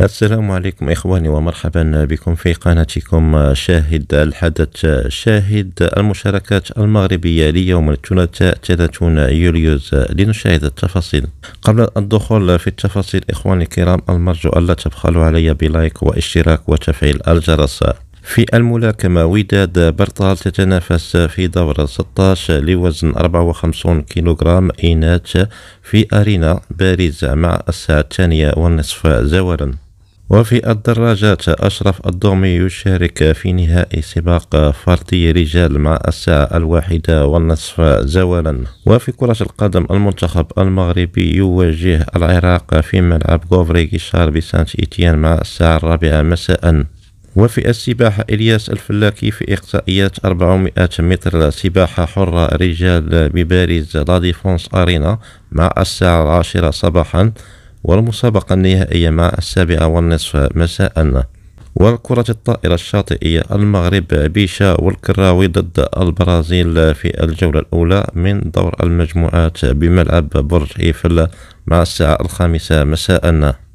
السلام عليكم إخواني ومرحبا بكم في قناتكم شاهد الحدث شاهد المشاركات المغربية ليوم الثلاثاء 30 يوليوز لنشاهد التفاصيل قبل الدخول في التفاصيل إخواني الكرام المرجو ألا تبخلوا علي بلايك واشتراك وتفعيل الجرس في الملاكمة وداد برطال تتنافس في دور 16 لوزن 54 كيلوغرام إينات في أرينا باريس مع الساعة الثانية والنصف زوالا وفي الدراجات أشرف الدومي يشارك في نهائي سباق فردي رجال مع الساعة الواحدة والنصف زوالا وفي كرة القدم المنتخب المغربي يواجه العراق في ملعب غوفري غيشار بسانت إتيان مع الساعة الرابعة مساء وفي السباحة إلياس الفلاكي في إقصائيات 400 متر سباحة حرة رجال بباريس لا ديفونس أرينا مع الساعة العاشرة صباحا والمسابقة النهائية مع السابعة والنصف مساء والكرة الطائرة الشاطئية المغرب بيشا والكراوي ضد البرازيل في الجولة الأولى من دور المجموعات بملعب برج إيفل مع الساعة الخامسة مساء